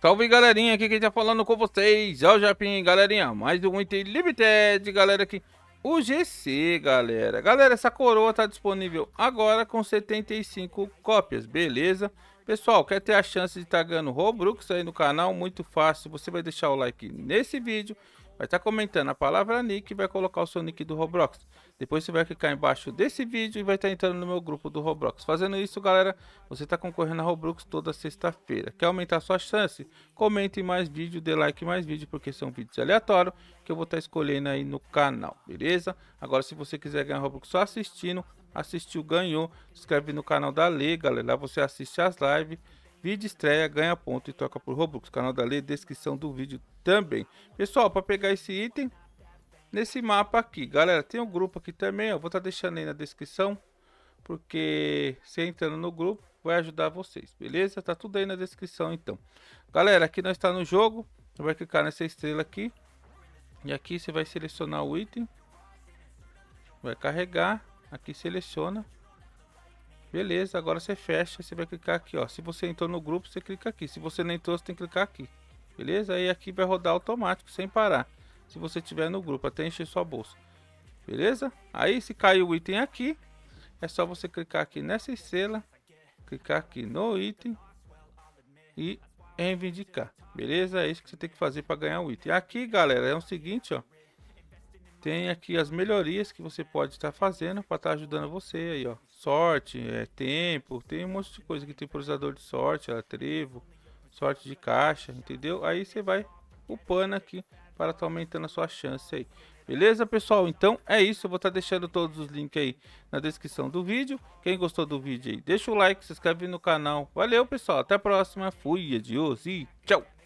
Salve galerinha, aqui quem tá falando com vocês é o Japim, galerinha, mais um item Limited, galera aqui, o GC, galera. Galera, essa coroa tá disponível agora com 75 cópias, beleza? Pessoal, quer ter a chance de estar tá ganhando Robux aí no canal? Muito fácil, você vai deixar o like nesse vídeo vai estar tá comentando a palavra é nick e vai colocar o seu nick do Roblox. Depois você vai clicar embaixo desse vídeo e vai estar tá entrando no meu grupo do Roblox. Fazendo isso, galera, você está concorrendo a Roblox toda sexta-feira. Quer aumentar sua chance? Comente mais vídeo, dê like mais vídeo, porque são vídeos aleatórios que eu vou estar tá escolhendo aí no canal, beleza? Agora, se você quiser ganhar Roblox só assistindo, assistiu, ganhou, se inscreve no canal da Lei, galera. Lá você assiste as lives Vídeo estreia, ganha ponto e troca por Robux. Canal da lei, descrição do vídeo também. Pessoal, para pegar esse item, nesse mapa aqui. Galera, tem um grupo aqui também, eu vou estar tá deixando aí na descrição, porque você entrando no grupo vai ajudar vocês, beleza? Tá tudo aí na descrição então. Galera, aqui nós está no jogo, você vai clicar nessa estrela aqui, e aqui você vai selecionar o item, vai carregar, aqui seleciona, Beleza, agora você fecha, você vai clicar aqui, ó. Se você entrou no grupo, você clica aqui. Se você não entrou, você tem que clicar aqui. Beleza? Aí aqui vai rodar automático, sem parar. Se você tiver no grupo, até encher sua bolsa. Beleza? Aí se caiu o item aqui, é só você clicar aqui nessa estrela, clicar aqui no item e reivindicar. Beleza? É isso que você tem que fazer para ganhar o item. Aqui, galera, é o seguinte, ó tem aqui as melhorias que você pode estar fazendo para estar tá ajudando você aí, ó. Sorte, é, tempo, tem um monte de coisa que tem pulverizador de sorte, ó, trevo, sorte de caixa, entendeu? Aí você vai upando aqui para estar tá aumentando a sua chance aí. Beleza, pessoal? Então é isso. Eu vou estar tá deixando todos os links aí na descrição do vídeo. Quem gostou do vídeo aí, deixa o like, se inscreve no canal. Valeu, pessoal. Até a próxima. Fui, adios e tchau.